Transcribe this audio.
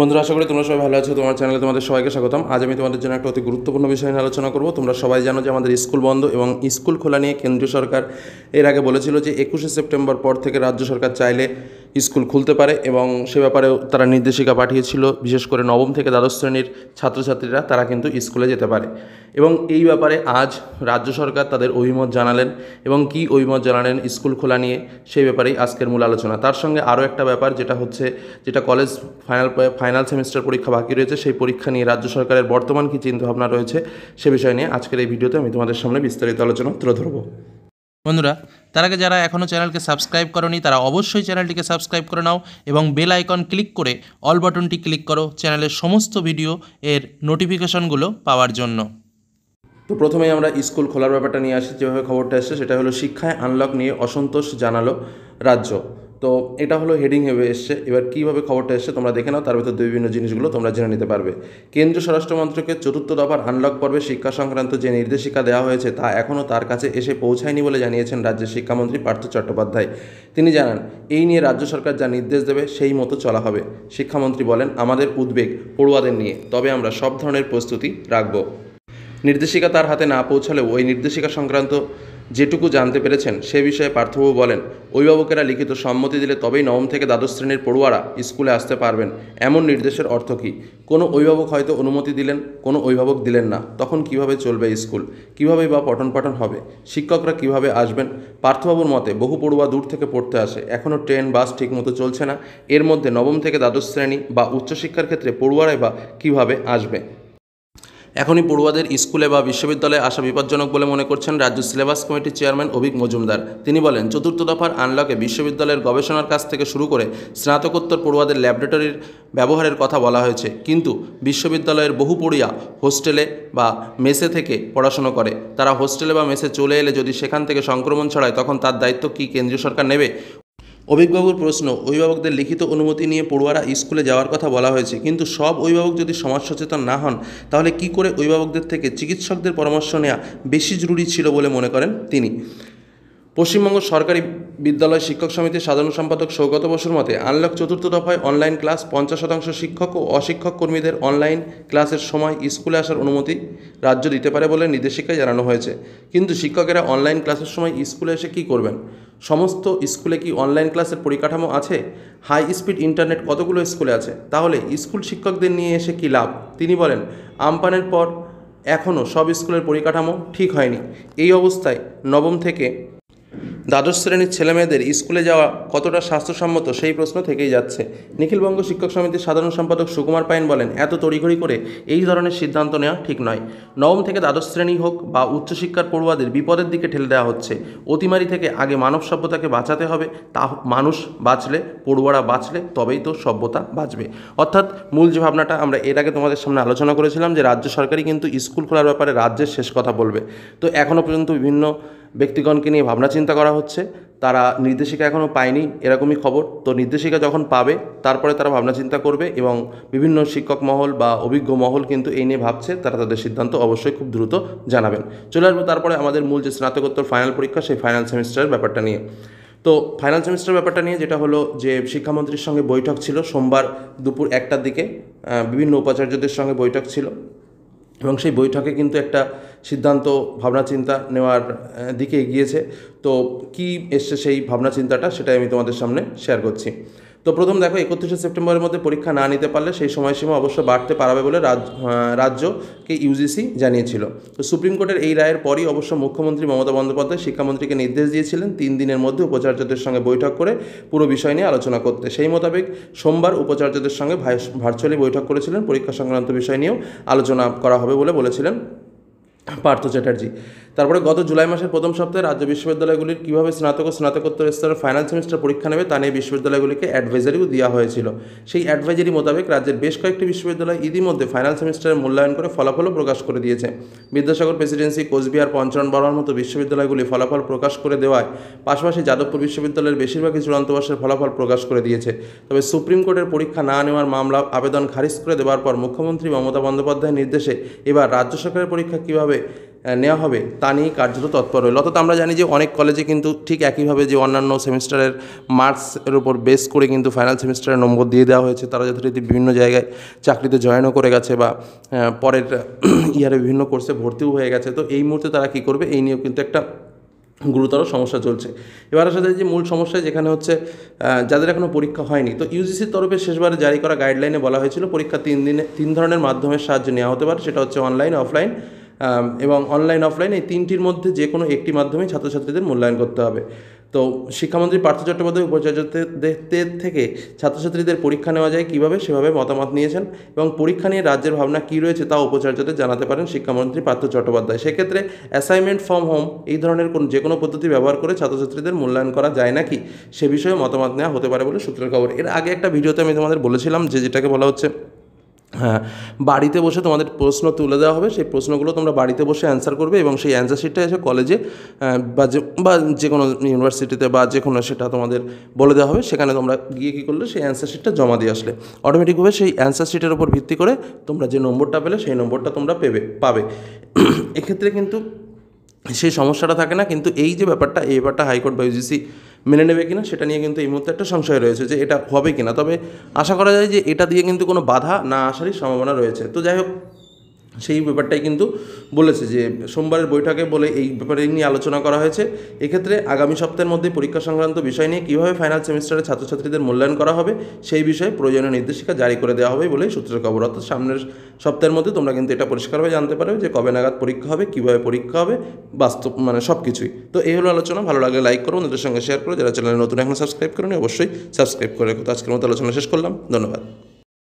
বন্ধুরা আশা করি তোমরা সবাই ভালো আছো তোমার চ্যানেলে তোমাদের সবাইকে স্বাগতম আজ আমি তোমাদের জন্য একটা অতি গুরুত্বপূর্ণ বিষয় নিয়ে আলোচনা করব তোমরা সবাই জানো যে আমাদের স্কুল বন্ধ এবং স্কুল খোলা নিয়ে কেন্দ্রীয় সরকার এর আগে বলেছিল যে একুশে সেপ্টেম্বর পর থেকে রাজ্য সরকার চাইলে স্কুল খুলতে পারে এবং সে ব্যাপারেও তারা নির্দেশিকা পাঠিয়েছিল বিশেষ করে নবম থেকে দ্বাদশ শ্রেণীর ছাত্রছাত্রীরা তারা কিন্তু স্কুলে যেতে পারে এবং এই ব্যাপারে আজ রাজ্য সরকার তাদের অভিমত জানালেন এবং কি অভিমত জানালেন স্কুল খোলা নিয়ে সেই ব্যাপারেই আজকের মূল আলোচনা তার সঙ্গে আরও একটা ব্যাপার যেটা হচ্ছে যেটা কলেজ ফাইনাল ফাইনাল সেমিস্টার পরীক্ষা বাকি রয়েছে সেই পরীক্ষা নিয়ে রাজ্য সরকারের বর্তমান কী চিন্তাভাবনা রয়েছে সে বিষয় নিয়ে আজকের এই ভিডিওতে আমি তোমাদের সামনে বিস্তারিত আলোচনা তুলে ধরবো বন্ধুরা তার আগে যারা এখনও চ্যানেলকে সাবস্ক্রাইব করনি তারা অবশ্যই চ্যানেলটিকে সাবস্ক্রাইব করে নাও এবং বেল আইকন ক্লিক করে অল বাটনটি ক্লিক করো চ্যানেলের সমস্ত ভিডিও এর নোটিফিকেশনগুলো পাওয়ার জন্য তো প্রথমেই আমরা স্কুল খোলার ব্যাপারটা নিয়ে আসি যেভাবে খবরটা এসছে সেটা হলো শিক্ষায় আনলক নিয়ে অসন্তোষ জানালো রাজ্য তো এটা হলো হেডিং হেবে এসছে এবার কীভাবে খবরটা এসছে তোমরা দেখে নাও তার ভিতরে বিভিন্ন জিনিসগুলো তোমরা জেনে নিতে পারবে কেন্দ্রীয় স্বরাষ্ট্র চতুর্থ দফার আনলক পর্বে শিক্ষা সংক্রান্ত যে নির্দেশিকা দেওয়া হয়েছে তা এখনও তার কাছে এসে পৌঁছায়নি বলে জানিয়েছেন রাজ্যের শিক্ষামন্ত্রী পার্থ চট্টোপাধ্যায় তিনি জানান এই নিয়ে রাজ্য সরকার যা নির্দেশ দেবে সেই মতো চলা হবে শিক্ষামন্ত্রী বলেন আমাদের উদ্বেগ পড়ুয়াদের নিয়ে তবে আমরা সব ধরনের প্রস্তুতি রাখব নির্দেশিকা তার হাতে না পৌঁছালেও ওই নির্দেশিকা সংক্রান্ত যেটুকু জানতে পেরেছেন সে বিষয়ে পার্থবাবু বলেন অভিভাবকেরা লিখিত সম্মতি দিলে তবেই নবম থেকে দ্বাদশ শ্রেণীর পড়ুয়ারা স্কুলে আসতে পারবেন এমন নির্দেশের অর্থ কী কোনো অভিভাবক হয়তো অনুমতি দিলেন কোনো অভিভাবক দিলেন না তখন কিভাবে চলবে স্কুল কিভাবে বা পঠন পাঠন হবে শিক্ষকরা কিভাবে আসবেন পার্থবাবুর মতে বহু পড়ুয়া দূর থেকে পড়তে আসে এখনও ট্রেন বাস ঠিকমতো চলছে না এর মধ্যে নবম থেকে দ্বাদশ শ্রেণী বা উচ্চশিক্ষার ক্ষেত্রে পড়ুয়ারাই বা কিভাবে আসবে এখনই পড়ুয়াদের স্কুলে বা বিশ্ববিদ্যালয়ে আসা বিপজ্জনক বলে মনে করছেন রাজ্য সিলেবাস কমিটির চেয়ারম্যান অভিক মজুমদার তিনি বলেন চতুর্থ দফার আনলকে বিশ্ববিদ্যালয়ের গবেষণার কাছ থেকে শুরু করে স্নাতকোত্তর পড়ুয়াদের ল্যাবরেটরির ব্যবহারের কথা বলা হয়েছে কিন্তু বিশ্ববিদ্যালয়ের বহু পড়িয়া হোস্টেলে বা মেসে থেকে পড়াশুনো করে তারা হোস্টেলে বা মেসে চলে এলে যদি সেখান থেকে সংক্রমণ ছড়ায় তখন তার দায়িত্ব কি কেন্দ্রীয় সরকার নেবে অভিভাবকের প্রশ্ন অভিভাবকদের লিখিত অনুমতি নিয়ে পড়ুয়ারা স্কুলে যাওয়ার কথা বলা হয়েছে কিন্তু সব অভিভাবক যদি সমাজ সচেতন না হন তাহলে কি করে অভিভাবকদের থেকে চিকিৎসকদের পরামর্শ নেওয়া বেশি জরুরি ছিল বলে মনে করেন তিনি পশ্চিমবঙ্গ সরকারি বিদ্যালয় শিক্ষক সমিতির সাধারণ সম্পাদক সৌগত বসুর মতে আনলক চতুর্থ দফায় অনলাইন ক্লাস পঞ্চাশ শতাংশ শিক্ষক ও অশিক্ষক কর্মীদের অনলাইন ক্লাসের সময় স্কুলে আসার অনুমতি রাজ্য দিতে পারে বলে নির্দেশিকায় জানানো হয়েছে কিন্তু শিক্ষকেরা অনলাইন ক্লাসের সময় স্কুলে এসে কি করবেন সমস্ত স্কুলে কি অনলাইন ক্লাসের পরিকাঠামো আছে হাই স্পিড ইন্টারনেট কতগুলো স্কুলে আছে তাহলে স্কুল শিক্ষকদের নিয়ে এসে কি লাভ তিনি বলেন আমপানের পর এখনও সব স্কুলের পরিকাঠামো ঠিক হয়নি এই অবস্থায় নবম থেকে দ্বাদশ শ্রেণীর ছেলেমেয়েদের স্কুলে যাওয়া কতটা স্বাস্থ্যসম্মত সেই প্রশ্ন থেকেই যাচ্ছে নিখিলবঙ্গ শিক্ষক সমিতির সাধারণ সম্পাদক সুকুমার পাইন বলেন এত তড়িঘড়ি করে এই ধরনের সিদ্ধান্ত নেওয়া ঠিক নয় নবম থেকে দ্বাদশ শ্রেণী হোক বা উচ্চশিক্ষার পড়ুয়াদের বিপদের দিকে ঠেলে দেওয়া হচ্ছে অতিমারি থেকে আগে মানব সভ্যতাকে বাঁচাতে হবে তা মানুষ বাঁচলে পড়ুয়ারা বাঁচলে তবেই তো সভ্যতা বাঁচবে অর্থাৎ মূল যে ভাবনাটা আমরা এর আগে তোমাদের সামনে আলোচনা করেছিলাম যে রাজ্য সরকারই কিন্তু স্কুল খোলার ব্যাপারে রাজ্যের শেষ কথা বলবে তো এখনও পর্যন্ত বিভিন্ন ব্যক্তিগণকে নিয়ে ভাবনা চিন্তা করা হচ্ছে তারা নির্দেশিকা এখনও পায়নি এরকমই খবর তো নির্দেশিকা যখন পাবে তারপরে তারা ভাবনা চিন্তা করবে এবং বিভিন্ন শিক্ষক মহল বা অভিজ্ঞ মহল কিন্তু এই নিয়ে ভাবছে তারা তাদের সিদ্ধান্ত অবশ্যই খুব দ্রুত জানাবেন চলে আসবো তারপরে আমাদের মূল যে স্নাতকোত্তর ফাইনাল পরীক্ষা সেই ফাইনাল সেমিস্টারের ব্যাপারটা নিয়ে তো ফাইনাল সেমিস্টার ব্যাপারটা নিয়ে যেটা হলো যে শিক্ষামন্ত্রীর সঙ্গে বৈঠক ছিল সোমবার দুপুর একটার দিকে বিভিন্ন উপাচার্যদের সঙ্গে বৈঠক ছিল এবং সেই বৈঠকে কিন্তু একটা সিদ্ধান্ত ভাবনা চিন্তা নেওয়ার দিকে এগিয়েছে তো কী এসছে সেই ভাবনা চিন্তাটা সেটাই আমি তোমাদের সামনে শেয়ার করছি তো প্রথম দেখো একত্রিশে সেপ্টেম্বরের মধ্যে পরীক্ষা না নিতে পারলে সেই সময়সীমা অবশ্য বাড়তে পারবে বলে রাজ্যকে ইউজিসি জানিয়েছিল তো সুপ্রিম কোর্টের এই রায়ের পরই অবশ্য মুখ্যমন্ত্রী মমতা বন্দ্যোপাধ্যায় শিক্ষামন্ত্রীকে নির্দেশ দিয়েছিলেন তিন দিনের মধ্যে উপাচার্যদের সঙ্গে বৈঠক করে পুরো বিষয় নিয়ে আলোচনা করতে সেই মোতাবেক সোমবার উপাচার্যদের সঙ্গে ভার্চুয়ালি বৈঠক করেছিলেন পরীক্ষা সংক্রান্ত বিষয় নিয়েও আলোচনা করা হবে বলে বলেছিলেন পার্থ চ্যাটার্জি তারপরে গত জুলাই মাসের প্রথম সপ্তাহে রাজ্য বিশ্ববিদ্যালয়গুলির কীভাবে স্নাতক ও স্নাতকোত্তর স্তরের ফাইনাল সেমিস্টার পরীক্ষা নেবে তা নিয়ে বিশ্ববিদ্যালয়গুলিকে অ্যাডভাইজারিও দেওয়া হয়েছিল সেই অ্যাডভাইজারি মোতাবেক রাজ্যের বেশ কয়েকটি বিশ্ববিদ্যালয় ইতিমধ্যে ফাইনাল সেমিস্টারের মূল্যায়ন করে ফলাফলও প্রকাশ করে দিয়েছে বিদ্যাসাগর প্রেসিডেন্সি কোচবিহার পঞ্চরণ বর্মার মতো বিশ্ববিদ্যালয়গুলি ফলাফল প্রকাশ করে দেওয়ায় পাশাপাশি যাদবপুর বিশ্ববিদ্যালয়ের বেশিরভাগই চূড়ান্ত বর্ষের ফলাফল প্রকাশ করে দিয়েছে তবে সুপ্রিম কোর্টের পরীক্ষা না নেওয়ার মামলা আবেদন খারিজ করে দেওয়ার পর মুখ্যমন্ত্রী মমতা বন্দ্যোপাধ্যায়ের নির্দেশে এবার রাজ্য সরকারের পরীক্ষা কীভাবে নেওয়া হবে তা নিয়ে কার্যত তৎপর রইল অর্থাৎ আমরা জানি যে অনেক কলেজে কিন্তু ঠিক একইভাবে যে অন্যান্য সেমিস্টারের মার্কসের উপর বেস করে কিন্তু ফাইনাল সেমিস্টারের নম্বর দিয়ে দেওয়া হয়েছে তারা যথারীতি বিভিন্ন জায়গায় চাকরিতে জয়েনও করে গেছে বা পরের ইয়ারে বিভিন্ন কোর্সে ভর্তিও হয়ে গেছে তো এই মুহূর্তে তারা কি করবে এই নিয়েও কিন্তু একটা গুরুতর সমস্যা চলছে এবার আসা যায় যে মূল সমস্যা যেখানে হচ্ছে যাদের এখনও পরীক্ষা হয়নি তো ইউজিসির তরফে শেষবারে জারি করা গাইডলাইনে বলা হয়েছিল পরীক্ষা তিন দিনে তিন ধরনের মাধ্যমের সাহায্য নেওয়া হতে পারে সেটা হচ্ছে অনলাইন অফলাইন এবং অনলাইন অফলাইন এই তিনটির মধ্যে যে কোনো একটি মাধ্যমে ছাত্রছাত্রীদের মূল্যায়ন করতে হবে তো শিক্ষামন্ত্রী পার্থ চট্টোপাধ্যায় উপাচার্যদের থেকে ছাত্রছাত্রীদের পরীক্ষা নেওয়া যায় কিভাবে সেভাবে মতামত নিয়েছেন এবং পরীক্ষা নিয়ে রাজ্যের ভাবনা কী রয়েছে তা উপাচার্যদের জানাতে পারেন শিক্ষামন্ত্রী পার্থ চট্টোপাধ্যায় সেক্ষেত্রে অ্যাসাইনমেন্ট ফর্ম হোম এই ধরনের কোন যে কোনো পদ্ধতি ব্যবহার করে ছাত্রছাত্রীদের মূল্যায়ন করা যায় নাকি সে বিষয়ে মতামত নেওয়া হতে পারে বলে সূত্রের খবর এর আগে একটা ভিডিওতে আমি তোমাদের বলেছিলাম যে যেটাকে বলা হচ্ছে হ্যাঁ, বাড়িতে বসে তোমাদের প্রশ্ন তুলে দেওয়া হবে সেই প্রশ্নগুলো তোমরা বাড়িতে বসে অ্যান্সার করবে এবং সেই অ্যান্সার শিটটা এসে কলেজে বা যে বা যে কোনো ইউনিভার্সিটিতে বা যে কোনো সেটা তোমাদের বলে দেওয়া হবে সেখানে তোমরা গিয়ে কী করলে সেই অ্যান্সার শিটটা জমা দিয়ে আসলে অটোমেটিকভাবে সেই অ্যান্সার শিটের উপর ভিত্তি করে তোমরা যে নম্বরটা পেলে সেই নম্বরটা তোমরা পেবে পাবে এক্ষেত্রে কিন্তু সেই সমস্যাটা থাকে না কিন্তু এই যে ব্যাপারটা এই ব্যাপারটা হাইকোর্ট বা ইউজিসি মেনে নেবে কিনা সেটা নিয়ে কিন্তু এই মুহূর্তে একটা সংশয় রয়েছে যে এটা হবে কিনা তবে আশা করা যায় যে এটা দিয়ে কিন্তু কোনো বাধা না আসারই সম্ভাবনা রয়েছে তো যাই হোক সেই ব্যাপারটাই কিন্তু বলেছে যে সোমবারের বৈঠকে বলে এই ব্যাপারে নিয়ে আলোচনা করা হয়েছে এক্ষেত্রে আগামী সপ্তাহের মধ্যে পরীক্ষা সংক্রান্ত বিষয় নিয়ে কীভাবে ফাইনাল সেমিস্টারে ছাত্রছাত্রীদের মূল্যায়ন করা হবে সেই বিষয়ে প্রয়োজনীয় নির্দেশিকা জারি করে দেওয়া হবে বলেই সূত্রের খবর অর্থাৎ সামনের সপ্তাহের মধ্যে তোমরা কিন্তু এটা পরিষ্কারভাবে জানতে পারবে যে কবে নাগাদ পরীক্ষা হবে কীভাবে পরীক্ষা হবে বাস্তব মানে সব কিছুই তো এই হলো আলোচনা ভালো লাগলে লাইক করো ওদের সঙ্গে শেয়ার করো যারা চ্যানেলে নতুন এখন সাবস্ক্রাইব করেনি অবশ্যই সাবস্ক্রাইব করে আজকের মতো আলোচনা শেষ করলাম ধন্যবাদ